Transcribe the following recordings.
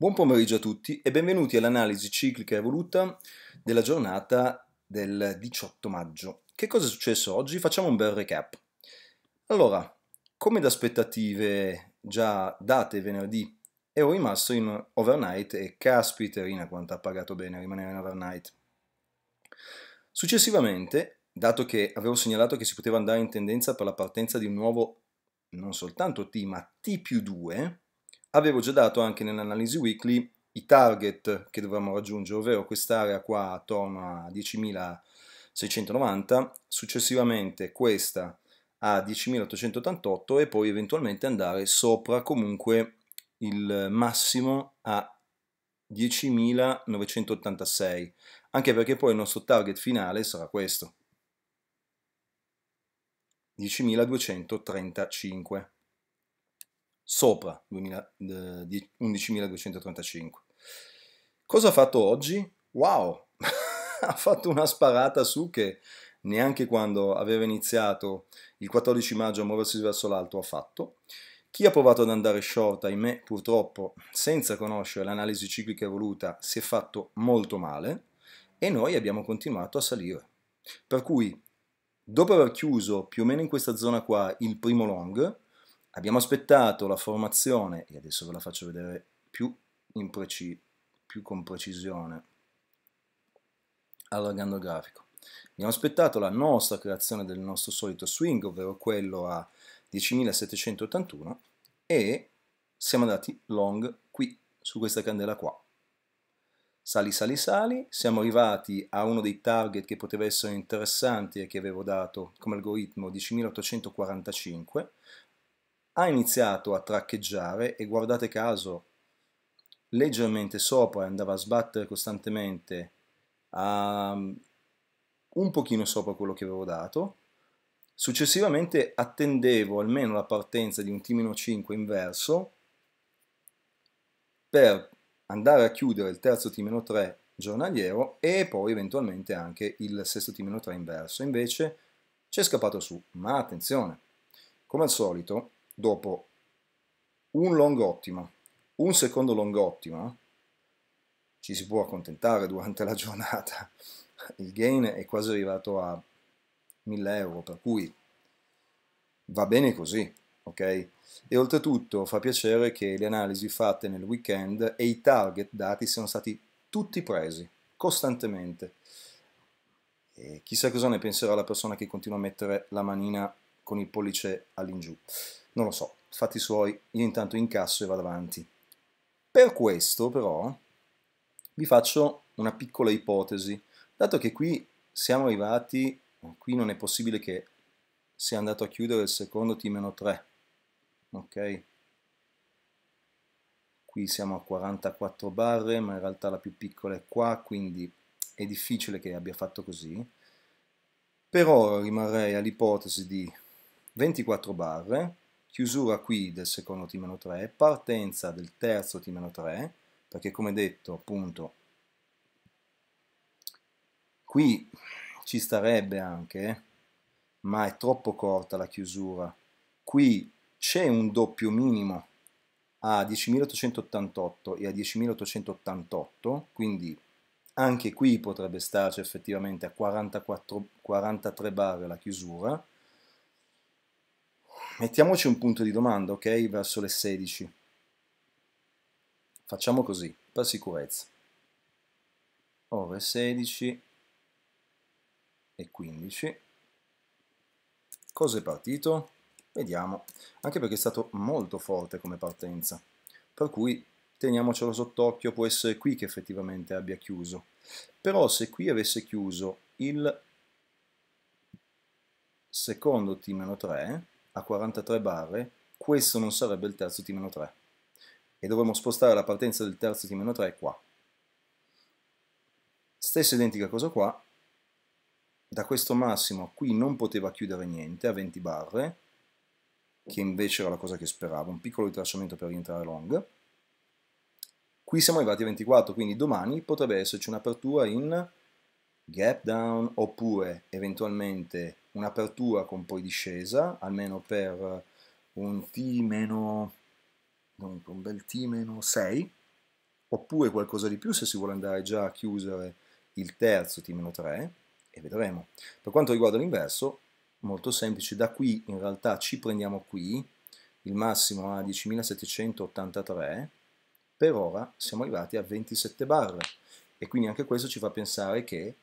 Buon pomeriggio a tutti e benvenuti all'analisi ciclica evoluta della giornata del 18 maggio. Che cosa è successo oggi? Facciamo un bel recap. Allora, come da aspettative già date venerdì, ero rimasto in overnight e caspiterina quanto ha pagato bene rimanere in overnight. Successivamente, dato che avevo segnalato che si poteva andare in tendenza per la partenza di un nuovo non soltanto T, ma T più 2, Avevo già dato anche nell'analisi weekly i target che dovevamo raggiungere, ovvero quest'area qua attorno a 10.690, successivamente questa a 10.888 e poi eventualmente andare sopra comunque il massimo a 10.986, anche perché poi il nostro target finale sarà questo, 10.235 sopra 11.235. Cosa ha fatto oggi? Wow! ha fatto una sparata su che neanche quando aveva iniziato il 14 maggio a muoversi verso l'alto ha fatto. Chi ha provato ad andare short, ahimè, purtroppo, senza conoscere l'analisi ciclica evoluta, si è fatto molto male e noi abbiamo continuato a salire. Per cui, dopo aver chiuso più o meno in questa zona qua il primo long, Abbiamo aspettato la formazione, e adesso ve la faccio vedere più, più con precisione, allargando il grafico. Abbiamo aspettato la nostra creazione del nostro solito swing, ovvero quello a 10.781, e siamo andati long qui, su questa candela qua. Sali, sali, sali, siamo arrivati a uno dei target che poteva essere interessante e che avevo dato come algoritmo 10.845, ha iniziato a traccheggiare e guardate caso leggermente sopra andava a sbattere costantemente a mm, un pochino sopra quello che avevo dato successivamente attendevo almeno la partenza di un timino 5 inverso per andare a chiudere il terzo timino 3 giornaliero e poi eventualmente anche il sesto timino 3 inverso invece ci è scappato su ma attenzione come al solito dopo un long ottima, un secondo long ottima, ci si può accontentare durante la giornata, il gain è quasi arrivato a 1000 euro, per cui va bene così, ok? E oltretutto fa piacere che le analisi fatte nel weekend e i target dati siano stati tutti presi, costantemente. E chissà cosa ne penserà la persona che continua a mettere la manina con il pollice all'ingiù. Non lo so, fatti suoi, io intanto incasso e vado avanti. Per questo però vi faccio una piccola ipotesi, dato che qui siamo arrivati, qui non è possibile che sia andato a chiudere il secondo T-3, ok? Qui siamo a 44 barre, ma in realtà la più piccola è qua, quindi è difficile che abbia fatto così. Per ora rimarrei all'ipotesi di 24 barre, chiusura qui del secondo T 3, partenza del terzo T 3, perché come detto appunto qui ci starebbe anche, ma è troppo corta la chiusura, qui c'è un doppio minimo a 10.888 e a 10.888, quindi anche qui potrebbe starci effettivamente a 44, 43 barre la chiusura, Mettiamoci un punto di domanda, ok? Verso le 16. Facciamo così, per sicurezza. Ore 16 e 15. Cos'è partito? Vediamo, anche perché è stato molto forte come partenza. Per cui teniamocelo sott'occhio, può essere qui che effettivamente abbia chiuso. Però se qui avesse chiuso il secondo T-3, a 43 barre, questo non sarebbe il terzo T-3. E dovremmo spostare la partenza del terzo T-3 qua. Stessa identica cosa qua, da questo massimo qui non poteva chiudere niente a 20 barre, che invece era la cosa che speravo, un piccolo ritracciamento per rientrare long. Qui siamo arrivati a 24, quindi domani potrebbe esserci un'apertura in gap down oppure eventualmente un'apertura con poi discesa, almeno per un T meno, un bel T meno 6, oppure qualcosa di più se si vuole andare già a chiudere il terzo T meno 3, e vedremo. Per quanto riguarda l'inverso, molto semplice, da qui in realtà ci prendiamo qui, il massimo a 10.783, per ora siamo arrivati a 27 barre, e quindi anche questo ci fa pensare che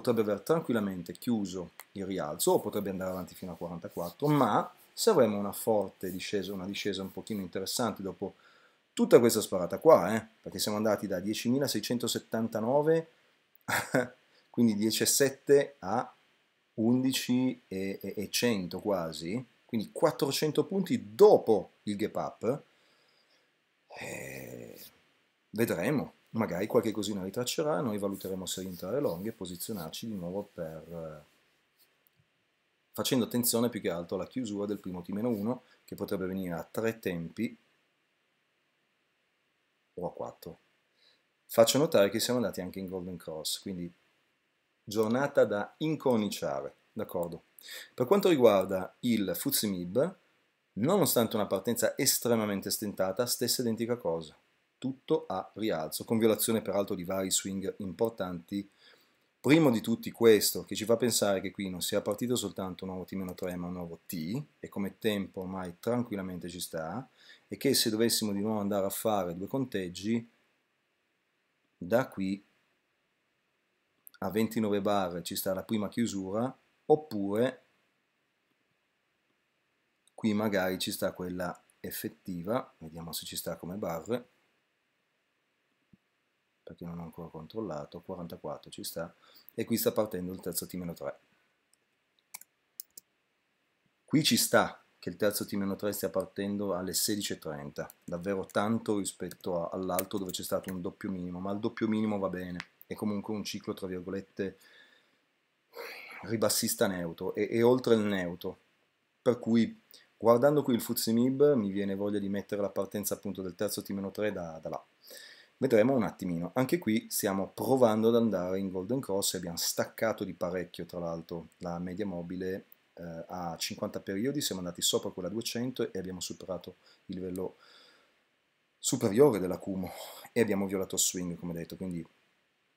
potrebbe aver tranquillamente chiuso il rialzo o potrebbe andare avanti fino a 44, ma se avremo una forte discesa, una discesa un pochino interessante dopo tutta questa sparata qua, eh, perché siamo andati da 10.679, quindi 17 a 11,100 quasi, quindi 400 punti dopo il gap up, eh, vedremo magari qualche cosina ritraccerà, noi valuteremo se rientrare long e posizionarci di nuovo per... Eh, facendo attenzione più che altro alla chiusura del primo T-1 che potrebbe venire a tre tempi o a 4. Faccio notare che siamo andati anche in Golden Cross, quindi giornata da incorniciare, d'accordo? Per quanto riguarda il Fuzzy Mib, nonostante una partenza estremamente stentata, stessa identica cosa tutto a rialzo, con violazione peraltro di vari swing importanti. Primo di tutti questo, che ci fa pensare che qui non sia partito soltanto un nuovo T-3 ma un nuovo T, e come tempo ormai tranquillamente ci sta, e che se dovessimo di nuovo andare a fare due conteggi, da qui a 29 bar ci sta la prima chiusura, oppure qui magari ci sta quella effettiva, vediamo se ci sta come barre, perché non ho ancora controllato, 44 ci sta, e qui sta partendo il terzo T-3. Qui ci sta che il terzo T-3 stia partendo alle 16.30, davvero tanto rispetto all'alto dove c'è stato un doppio minimo, ma il doppio minimo va bene, è comunque un ciclo, tra virgolette, ribassista neutro e, e oltre il neutro, per cui guardando qui il Fuzimib mi viene voglia di mettere la partenza appunto del terzo T-3 da, da là. Vedremo un attimino. Anche qui stiamo provando ad andare in Golden Cross e abbiamo staccato di parecchio, tra l'altro, la media mobile eh, a 50 periodi, siamo andati sopra quella 200 e abbiamo superato il livello superiore dell'acumo e abbiamo violato swing, come detto. Quindi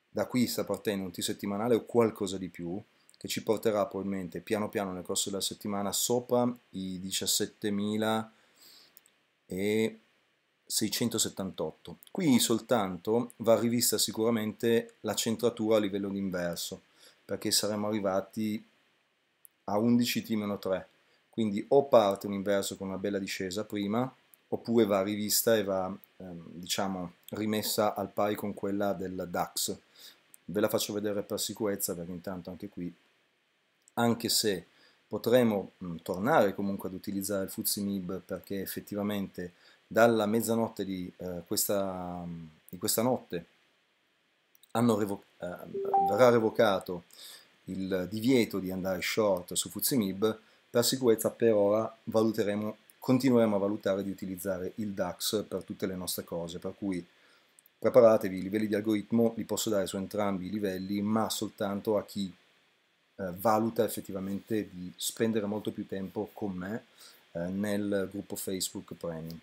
da qui sta partendo un T settimanale o qualcosa di più che ci porterà probabilmente piano piano nel corso della settimana sopra i 17.000 e 678. Qui soltanto va rivista sicuramente la centratura a livello di inverso, perché saremmo arrivati a 11T-3. Quindi o parte un inverso con una bella discesa prima, oppure va rivista e va ehm, diciamo rimessa al pari con quella del DAX. Ve la faccio vedere per sicurezza perché intanto anche qui, anche se potremo mh, tornare comunque ad utilizzare il Fuzimib perché effettivamente dalla mezzanotte di, eh, questa, di questa, notte revo eh, verrà revocato il divieto di andare short su Fuzimib, per sicurezza per ora continueremo a valutare di utilizzare il DAX per tutte le nostre cose, per cui preparatevi, i livelli di algoritmo li posso dare su entrambi i livelli, ma soltanto a chi eh, valuta effettivamente di spendere molto più tempo con me eh, nel gruppo Facebook Premium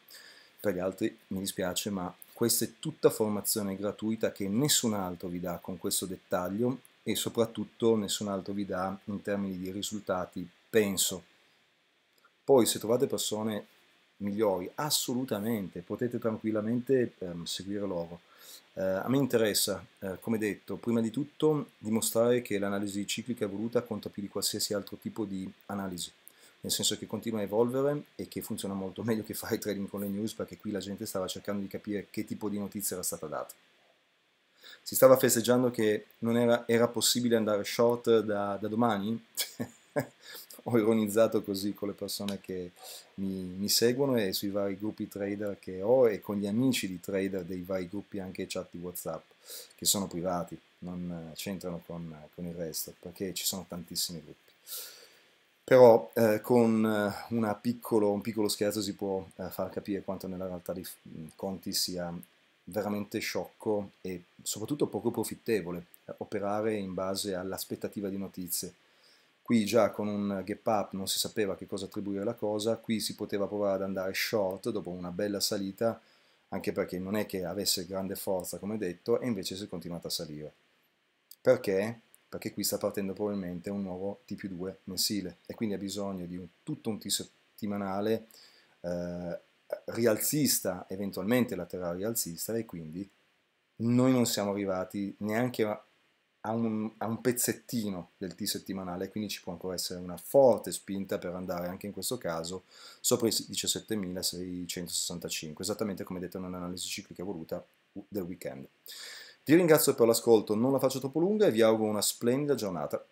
per gli altri mi dispiace, ma questa è tutta formazione gratuita che nessun altro vi dà con questo dettaglio e soprattutto nessun altro vi dà in termini di risultati, penso. Poi se trovate persone migliori, assolutamente, potete tranquillamente ehm, seguire loro. Eh, a me interessa, eh, come detto, prima di tutto dimostrare che l'analisi ciclica evoluta conta più di qualsiasi altro tipo di analisi nel senso che continua a evolvere e che funziona molto meglio che fare trading con le news perché qui la gente stava cercando di capire che tipo di notizia era stata data. Si stava festeggiando che non era, era possibile andare short da, da domani? Ho ironizzato così con le persone che mi, mi, seguono e sui vari gruppi trader che ho e con gli amici di trader dei vari gruppi anche chat di Whatsapp che sono privati, non eh, c'entrano con, con il resto perché ci sono tantissimi gruppi però eh, con eh, piccolo, un piccolo scherzo si può eh, far capire quanto nella realtà dei conti sia veramente sciocco e soprattutto poco profittevole eh, operare in base all'aspettativa di notizie. Qui già con un gap up non si sapeva che cosa attribuire alla cosa, qui si poteva provare ad andare short dopo una bella salita, anche perché non è che avesse grande forza come detto, e invece si è continuato a salire. Perché? perché qui sta partendo probabilmente un nuovo t 2 mensile e quindi ha bisogno di un, tutto un T settimanale eh, rialzista, eventualmente laterale rialzista e quindi noi non siamo arrivati neanche a, a, un, a un pezzettino del T settimanale, quindi ci può ancora essere una forte spinta per andare anche in questo caso sopra i 17.665, esattamente come detto nell'analisi ciclica voluta del weekend. Vi ringrazio per l'ascolto, non la faccio troppo lunga e vi auguro una splendida giornata.